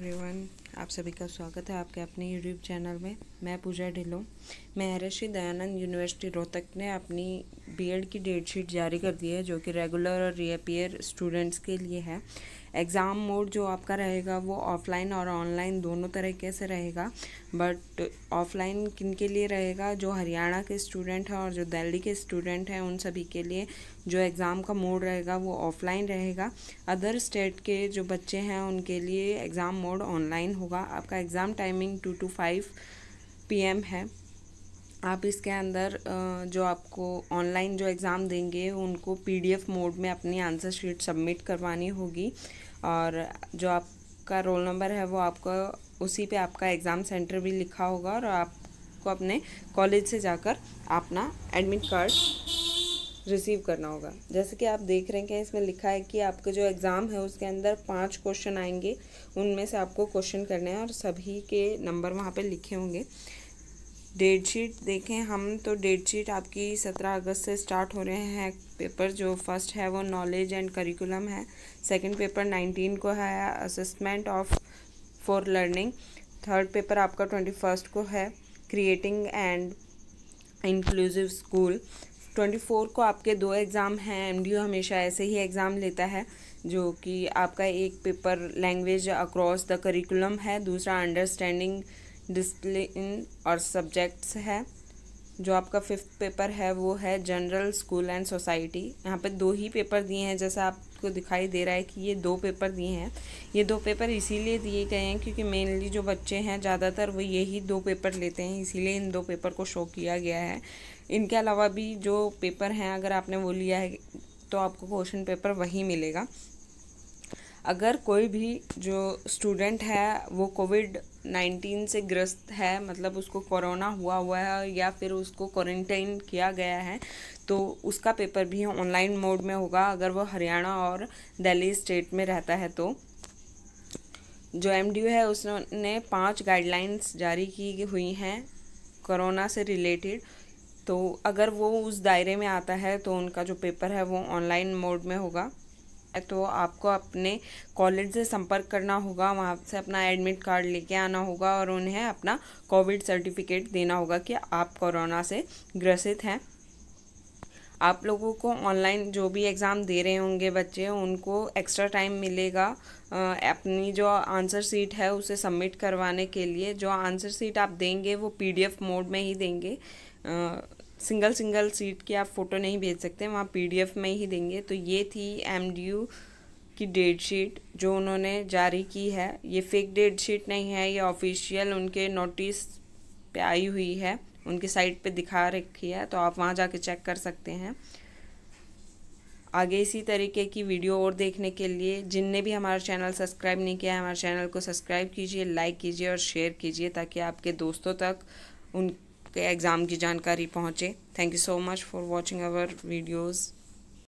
everyone आप सभी का स्वागत है आपके अपने यूट्यूब चैनल में मैं पूजा ढिलो महर्षि दयानंद यूनिवर्सिटी रोहतक ने अपनी बीएड की डेट शीट जारी कर दी है जो कि रेगुलर और रीअपियर स्टूडेंट्स के लिए है एग्ज़ाम मोड जो आपका रहेगा वो ऑफ़लाइन और ऑनलाइन दोनों तरीके से रहेगा बट ऑफ़लाइन किन के लिए रहेगा जो हरियाणा के स्टूडेंट हैं और जो दिल्ली के स्टूडेंट हैं उन सभी के लिए जो एग्ज़ाम का मोड रहेगा वो ऑफ़लाइन रहेगा अदर स्टेट के जो बच्चे हैं उनके लिए एग्ज़ाम मोड ऑनलाइन होगा आपका exam timing two to five P है आप इसके अंदर जो आपको ऑनलाइन जो एग्ज़ाम देंगे उनको पीडीएफ मोड में अपनी आंसर शीट सबमिट करवानी होगी और जो आपका रोल नंबर है वो आपको उसी पे आपका एग्ज़ाम सेंटर भी लिखा होगा और आपको अपने कॉलेज से जाकर अपना एडमिट कार्ड रिसीव करना होगा जैसे कि आप देख रहे हैं इसमें लिखा है कि आपका जो एग्ज़ाम है उसके अंदर पांच क्वेश्चन आएंगे उनमें से आपको क्वेश्चन करने हैं और सभी के नंबर वहाँ पे लिखे होंगे डेट शीट देखें हम तो डेट शीट आपकी सत्रह अगस्त से स्टार्ट हो रहे हैं पेपर जो फर्स्ट है वो नॉलेज एंड करिकुलम है सेकंड पेपर नाइनटीन को है assessment of for learning third paper आपका ट्वेंटी फर्स्ट को है creating and inclusive school twenty four को आपके दो एग्ज़ाम हैं एम हमेशा ऐसे ही एग्ज़ाम लेता है जो कि आपका एक paper language across the curriculum है दूसरा अंडरस्टैंडिंग डिसप्लिन और सब्जेक्ट्स है जो आपका फिफ्थ पेपर है वो है जनरल स्कूल एंड सोसाइटी यहाँ पे दो ही पेपर दिए हैं जैसा आपको दिखाई दे रहा है कि ये दो पेपर दिए हैं ये दो पेपर इसीलिए दिए गए हैं क्योंकि मेनली जो बच्चे हैं ज़्यादातर वो यही दो पेपर लेते हैं इसीलिए इन दो पेपर को शो किया गया है इनके अलावा भी जो पेपर हैं अगर आपने वो लिया है तो आपको क्वेश्चन पेपर वही मिलेगा अगर कोई भी जो स्टूडेंट है वो कोविड नाइन्टीन से ग्रस्त है मतलब उसको कोरोना हुआ हुआ है या फिर उसको क्वारंटाइन किया गया है तो उसका पेपर भी ऑनलाइन मोड में होगा अगर वो हरियाणा और दिल्ली स्टेट में रहता है तो जो एम है उसने पाँच गाइडलाइंस जारी की हुई हैं कोरोना से रिलेटेड तो अगर वो उस दायरे में आता है तो उनका जो पेपर है वो ऑनलाइन मोड में होगा तो आपको अपने कॉलेज से संपर्क करना होगा वहाँ से अपना एडमिट कार्ड लेके आना होगा और उन्हें अपना कोविड सर्टिफिकेट देना होगा कि आप कोरोना से ग्रसित हैं आप लोगों को ऑनलाइन जो भी एग्ज़ाम दे रहे होंगे बच्चे उनको एक्स्ट्रा टाइम मिलेगा अपनी जो आंसर सीट है उसे सबमिट करवाने के लिए जो आंसर सीट आप देंगे वो पीडीएफ मोड में ही देंगे सिंगल सिंगल सीट की आप फ़ोटो नहीं भेज सकते वहाँ पी में ही देंगे तो ये थी एम की डेट शीट जो उन्होंने जारी की है ये फेक डेट शीट नहीं है ये ऑफिशियल उनके नोटिस पे आई हुई है उनकी साइट पे दिखा रखी है तो आप वहाँ जाके चेक कर सकते हैं आगे इसी तरीके की वीडियो और देखने के लिए जिनने भी हमारा चैनल सब्सक्राइब नहीं किया है हमारे चैनल को सब्सक्राइब कीजिए लाइक कीजिए और शेयर कीजिए ताकि आपके दोस्तों तक उन के एग्ज़ाम की जानकारी पहुँचे thank you so much for watching our videos